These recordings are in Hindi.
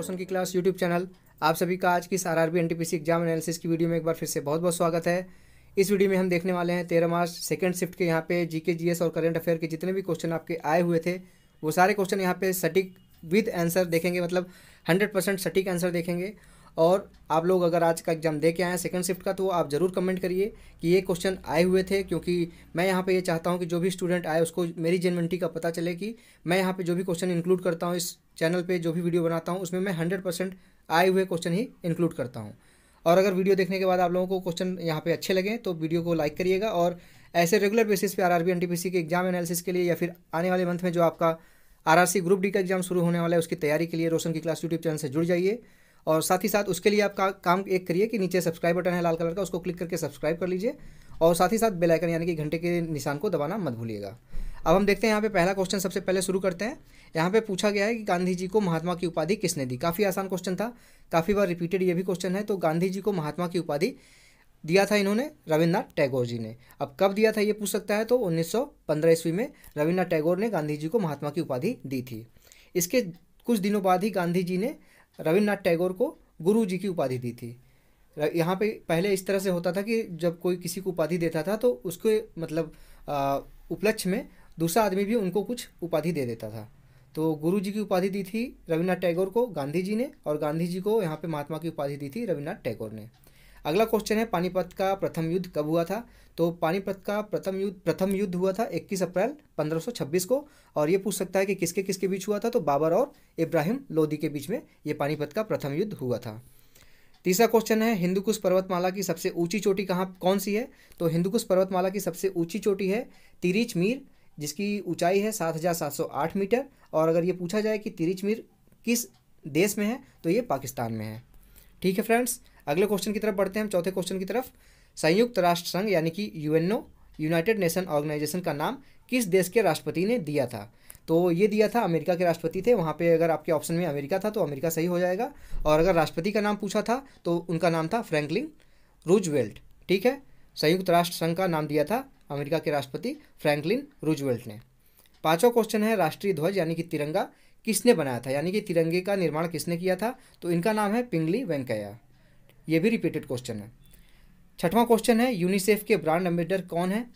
रोशन की क्लास यूट्यूब चैनल आप सभी का आज की इस आर आर एग्जाम एनालिसिस की वीडियो में एक बार फिर से बहुत बहुत स्वागत है इस वीडियो में हम देखने वाले हैं तेरह मार्च सेकेंड शिफ्ट के यहाँ पे जीके जीएस और करंट अफेयर के जितने भी क्वेश्चन आपके आए हुए थे वो सारे क्वेश्चन यहाँ पे सटीक विद आंसर देखेंगे मतलब हंड्रेड परसेंट सटीक आंसर देखेंगे और आप लोग अगर आज का एग्ज़ाम दे के आए हैं सेकंड शिफ्ट का तो आप ज़रूर कमेंट करिए कि ये क्वेश्चन आए हुए थे क्योंकि मैं यहाँ पे ये चाहता हूँ कि जो भी स्टूडेंट आए उसको मेरी जेनविनिटी का पता चले कि मैं यहाँ पे जो भी क्वेश्चन इंक्लूड करता हूँ इस चैनल पे जो भी वीडियो बनाता हूँ उसमें मैं हंड्रेड परसेंट आए हुए क्वेश्चन ही इंक्लूड करता हूँ और अगर वीडियो देखने के बाद आप लोगों को क्वेश्चन यहाँ पे अच्छे लगे तो वीडियो को लाइक करिएगा और ऐसे रेगुलर बेसिस पर आर आर के एग्जाम एनालिसिस के लिए या फिर आने वाले मंथ में जो आपका आर ग्रुप डी का एग्जाम शुरू होने वाला है उसकी तैयारी के लिए रोशन की क्लास यूट्यूब चैनल से जुड़ जाइए और साथ ही साथ उसके लिए आप का, काम एक करिए कि नीचे सब्सक्राइब बटन है लाल कलर का उसको क्लिक करके सब्सक्राइब कर लीजिए और साथ ही साथ बेल आइकन यानी कि घंटे के निशान को दबाना मत भूलिएगा अब हम देखते हैं यहाँ पे पहला क्वेश्चन सबसे पहले शुरू करते हैं यहाँ पे पूछा गया है कि गांधी जी को महात्मा की उपाधि किसने दी काफ़ी आसान क्वेश्चन था काफ़ी बार रिपीटेड ये भी क्वेश्चन है तो गांधी जी को महात्मा की उपाधि दिया था इन्होंने रविन्द्रनाथ टैगोर जी ने अब कब दिया था ये पूछ सकता है तो उन्नीस ईस्वी में रविन्द्रनाथ टैगोर ने गांधी जी को महात्मा की उपाधि दी थी इसके कुछ दिनों बाद ही गांधी जी ने रविन्द्रनाथ टैगोर को गुरु जी की उपाधि दी थी यहाँ पे पहले इस तरह से होता था कि जब कोई किसी को उपाधि देता था तो उसके मतलब उपलक्ष्य में दूसरा आदमी भी उनको कुछ उपाधि दे देता था तो गुरु जी की उपाधि दी थी रविन्द्रनाथ टैगोर को गांधी जी ने और गांधी जी को यहाँ पे महात्मा की उपाधि दी थी रविन्द्रनाथ टैगोर ने अगला क्वेश्चन है पानीपत का प्रथम युद्ध कब हुआ था तो पानीपत का प्रथम युद्ध प्रथम युद्ध हुआ था 21 अप्रैल 1526 को और ये पूछ सकता है कि किसके किसके बीच हुआ था तो बाबर और इब्राहिम लोदी के बीच में ये पानीपत का प्रथम युद्ध हुआ था तीसरा क्वेश्चन है हिंदुकुश पर्वतमाला की सबसे ऊंची चोटी कहाँ कौन सी है तो हिंदुकुश पर्वतमाला की सबसे ऊंची चोटी है तिरिच मीर जिसकी ऊंचाई है 7,708 मीटर और अगर ये पूछा जाए कि तिरिच मीर किस देश में है तो ये पाकिस्तान में है ठीक है फ्रेंड्स अगले क्वेश्चन की तरफ बढ़ते हैं हम चौथे क्वेश्चन की तरफ संयुक्त राष्ट्र संघ यानी कि यूएनओ यूनाइटेड नेशन ऑर्गेनाइजेशन का नाम किस देश के राष्ट्रपति ने दिया था तो ये दिया था अमेरिका के राष्ट्रपति थे वहाँ पे अगर आपके ऑप्शन में अमेरिका था तो अमेरिका सही हो जाएगा और अगर राष्ट्रपति का नाम पूछा था तो उनका नाम था फ्रैंकलिन रूजवेल्ट ठीक है संयुक्त राष्ट्र संघ का नाम दिया था अमेरिका के राष्ट्रपति फ्रैंकलिन रूजवेल्ट ने पाँचवा क्वेश्चन है राष्ट्रीय ध्वज यानी कि तिरंगा किसने बनाया था यानी कि तिरंगे का निर्माण किसने किया था तो इनका नाम है पिंगली वेंकैया ये भी रिपीटेड क्वेश्चन है छठवां क्वेश्चन है यूनिसेफ के ब्रांड एम्बेसडर कौन है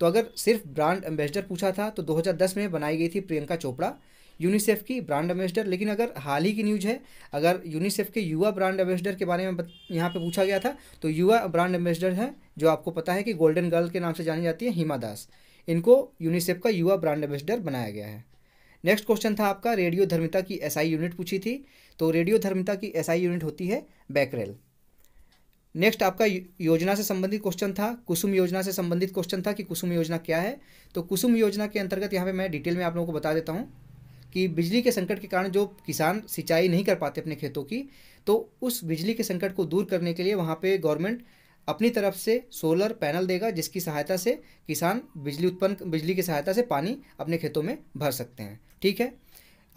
तो अगर सिर्फ ब्रांड एम्बेसडर पूछा था तो 2010 में बनाई गई थी प्रियंका चोपड़ा यूनिसेफ की ब्रांड एम्बेसडर लेकिन अगर हाल ही की न्यूज है अगर यूनिसेफ के युवा ब्रांड एम्बेसडर के बारे में यहाँ पर पूछा गया था तो युवा ब्रांड एम्बेसडर है जो आपको पता है कि गोल्डन गर्ल के नाम से जानी जाती है हिमा दास इनको यूनिसेफ का युवा ब्रांड एम्बेसडर बनाया गया है नेक्स्ट क्वेश्चन था आपका रेडियो धर्मिता की एसआई SI यूनिट पूछी थी तो रेडियो धर्मिता की एसआई SI यूनिट होती है बैकरेल नेक्स्ट आपका योजना से संबंधित क्वेश्चन था कुसुम योजना से संबंधित क्वेश्चन था कि कुसुम योजना क्या है तो कुसुम योजना के अंतर्गत यहाँ पे मैं डिटेल में आप लोगों को बता देता हूँ कि बिजली के संकट के कारण जो किसान सिंचाई नहीं कर पाते अपने खेतों की तो उस बिजली के संकट को दूर करने के लिए वहाँ पर गवर्नमेंट अपनी तरफ से सोलर पैनल देगा जिसकी सहायता से किसान बिजली उत्पन्न बिजली की सहायता से पानी अपने खेतों में भर सकते हैं ठीक है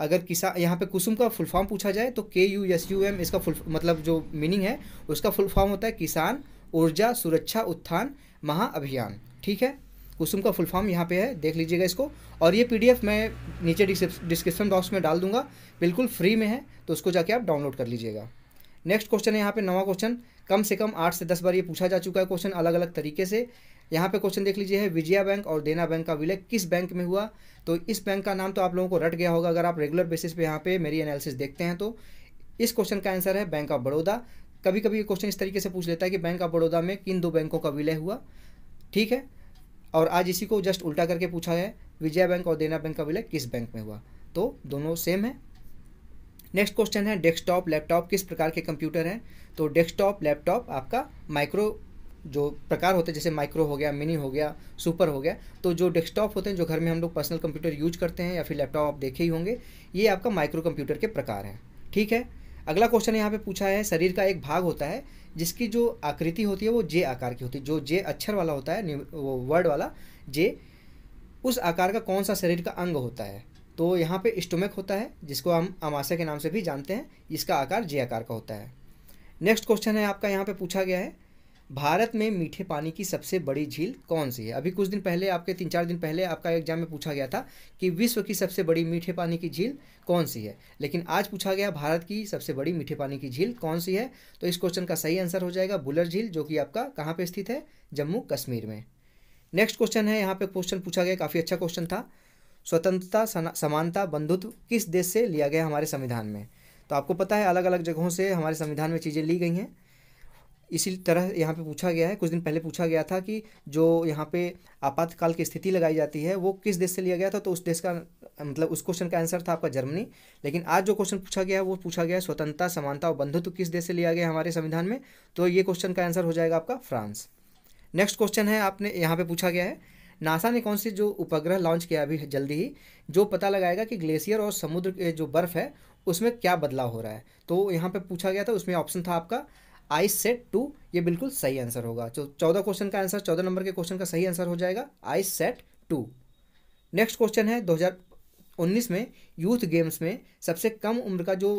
अगर किसान यहाँ पे कुसुम का फुल फॉर्म पूछा जाए तो K U S U M इसका फुल मतलब जो मीनिंग है उसका फुल फॉर्म होता है किसान ऊर्जा सुरक्षा उत्थान महाअभियान ठीक है कुसुम का फुल फॉर्म यहाँ पे है देख लीजिएगा इसको और ये पीडीएफ मैं नीचे डिस्क्रिप्शन बॉक्स में डाल दूंगा बिल्कुल फ्री में है तो उसको जाके आप डाउनलोड कर लीजिएगा नेक्स्ट क्वेश्चन है यहाँ पे नवा क्वेश्चन कम से कम आठ से दस बार ये पूछा जा चुका है क्वेश्चन अलग अलग तरीके से यहाँ पे क्वेश्चन देख लीजिए है विजया बैंक और देना बैंक का विलय किस बैंक में हुआ तो इस बैंक का नाम तो आप लोगों को रट गया होगा अगर आप रेगुलर बेसिस पे यहाँ पे मेरी एनालिसिस देखते हैं तो इस क्वेश्चन का आंसर है बैंक ऑफ बड़ौदा कभी कभी ये क्वेश्चन इस तरीके से पूछ लेता है कि बैंक ऑफ बड़ौदा में किन दो बैंकों का विलय हुआ ठीक है और आज इसी को जस्ट उल्टा करके पूछा है विजया बैंक और देना बैंक का विलय किस बैंक में हुआ तो दोनों सेम है नेक्स्ट क्वेश्चन है डेस्कटॉप लैपटॉप किस प्रकार के कंप्यूटर हैं तो डेस्कटॉप लैपटॉप आपका माइक्रो जो प्रकार होते हैं जैसे माइक्रो हो गया मिनी हो गया सुपर हो गया तो जो डेस्कटॉप होते हैं जो घर में हम लोग पर्सनल कंप्यूटर यूज करते हैं या फिर लैपटॉप आप देखे ही होंगे ये आपका माइक्रो कंप्यूटर के प्रकार हैं ठीक है अगला क्वेश्चन यहाँ पे पूछा है शरीर का एक भाग होता है जिसकी जो आकृति होती है वो जे आकार की होती है जो जे अक्षर वाला होता है वो वर्ड वाला जे उस आकार का कौन सा शरीर का अंग होता है तो यहाँ पे स्टोमक होता है जिसको हम अमाशा के नाम से भी जानते हैं इसका आकार जे आकार का होता है नेक्स्ट क्वेश्चन है आपका यहाँ पे पूछा गया है भारत में मीठे पानी की सबसे बड़ी झील कौन सी है अभी कुछ दिन पहले आपके तीन चार दिन पहले आपका एग्जाम में पूछा गया था कि विश्व की सबसे बड़ी मीठे पानी की झील कौन सी है लेकिन आज पूछा गया भारत की सबसे बड़ी मीठे पानी की झील कौन सी है तो इस क्वेश्चन का सही आंसर हो जाएगा बुलर झील जो कि आपका कहाँ पर स्थित है जम्मू कश्मीर में नेक्स्ट क्वेश्चन है यहाँ पे क्वेश्चन पूछा गया काफ़ी अच्छा क्वेश्चन था स्वतंत्रता समानता बंधुत्व किस देश से लिया गया हमारे संविधान में तो आपको पता है अलग अलग जगहों से हमारे संविधान में चीज़ें ली गई हैं इसी तरह यहाँ पे पूछा गया है कुछ दिन पहले पूछा गया था कि जो यहाँ पे आपातकाल की स्थिति लगाई जाती है वो किस देश से लिया गया था तो उस देश का मतलब उस क्वेश्चन का आंसर था आपका जर्मनी लेकिन आज जो क्वेश्चन पूछा गया है वो पूछा गया है स्वतंत्रता समानता और बंधुत्व किस देश से लिया गया हमारे संविधान में तो ये क्वेश्चन का आंसर हो जाएगा आपका फ्रांस नेक्स्ट क्वेश्चन है आपने यहाँ पर पूछा गया है नासा ने कौन सी जो उपग्रह लॉन्च किया अभी जल्दी ही जो पता लगाएगा कि ग्लेशियर और समुद्र के जो बर्फ़ है उसमें क्या बदलाव हो रहा है तो यहाँ पे पूछा गया था उसमें ऑप्शन था आपका आई सेट टू ये बिल्कुल सही आंसर होगा जो चौदह क्वेश्चन का आंसर चौदह नंबर के क्वेश्चन का सही आंसर हो जाएगा आई सेट टू नेक्स्ट क्वेश्चन है 2019 में यूथ गेम्स में सबसे कम उम्र का जो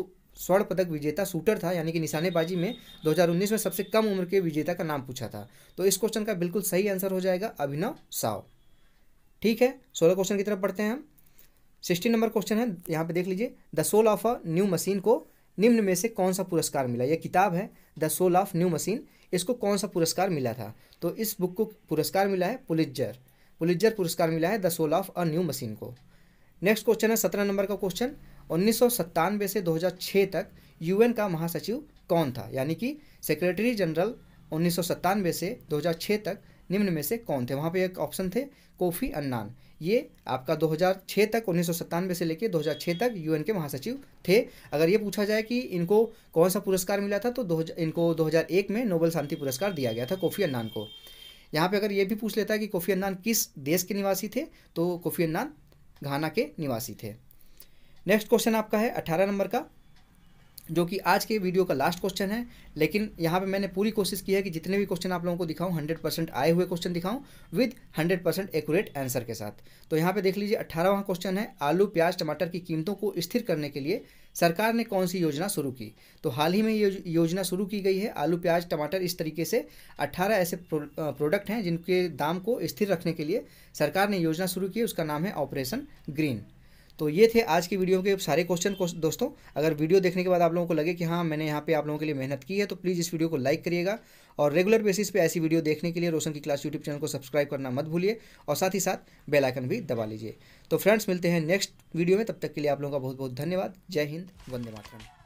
स्वर्ण पदक विजेता शूटर था यानी कि निशानेबाजी में 2019 में सबसे कम उम्र के विजेता का नाम पूछा था तो इस क्वेश्चन का बिल्कुल सही आंसर हो जाएगा अभिनव साव ठीक है सोलह क्वेश्चन की तरफ बढ़ते हैं हम सिक्सटीन नंबर क्वेश्चन है यहाँ पे देख लीजिए the soul of a new machine को निम्न में से कौन सा पुरस्कार मिला यह किताब है the soul of new machine इसको कौन सा पुरस्कार मिला था तो इस बुक को पुरस्कार मिला है पुलिजर पुलिजर पुरस्कार मिला है the soul of a new machine को नेक्स्ट क्वेश्चन है सत्रह नंबर का क्वेश्चन उन्नीस से दो तक यू का महासचिव कौन था यानी कि सेक्रेटरी जनरल उन्नीस से दो तक निम्न में से कौन थे वहाँ पे एक ऑप्शन थे कोफ़ी अन्नान ये आपका 2006 तक उन्नीस से लेकर 2006 तक यूएन के महासचिव थे अगर ये पूछा जाए कि इनको कौन सा पुरस्कार मिला था तो दो इनको 2001 में नोबल शांति पुरस्कार दिया गया था कोफ़ी अन्नान को यहाँ पे अगर ये भी पूछ लेता कि कोफ़ी अन्नान किस देश के निवासी थे तो कोफ़ी अन्नान घाना के निवासी थे नेक्स्ट क्वेश्चन आपका है अठारह नंबर का जो कि आज के वीडियो का लास्ट क्वेश्चन है लेकिन यहाँ पे मैंने पूरी कोशिश की है कि जितने भी क्वेश्चन आप लोगों को दिखाऊं 100 परसेंट आए हुए क्वेश्चन दिखाऊं विद 100 परसेंट एक्यूरेट आंसर के साथ तो यहाँ पे देख लीजिए अट्ठारहवा क्वेश्चन है आलू प्याज टमाटर की कीमतों को स्थिर करने के लिए सरकार ने कौन सी योजना शुरू की तो हाल ही में ये योजना शुरू की गई है आलू प्याज टमाटर इस तरीके से अट्ठारह ऐसे प्रोडक्ट हैं जिनके दाम को स्थिर रखने के लिए सरकार ने योजना शुरू की है उसका नाम है ऑपरेशन ग्रीन तो ये थे आज की वीडियो के सारे क्वेश्चन दोस्तों अगर वीडियो देखने के बाद आप लोगों को लगे कि हाँ मैंने यहाँ पे आप लोगों के लिए मेहनत की है तो प्लीज़ इस वीडियो को लाइक करिएगा और रेगुलर बेसिस पे ऐसी वीडियो देखने के लिए रोशन की क्लास यूट्यूब चैनल को सब्सक्राइब करना मत भूलिए और साथ ही साथ बेलाइकन भी दबा लीजिए तो फ्रेंड्स मिलते हैं नेक्स्ट वीडियो में तब तक के लिए आप लोगों का बहुत बहुत धन्यवाद जय हिंद वंदे मातरम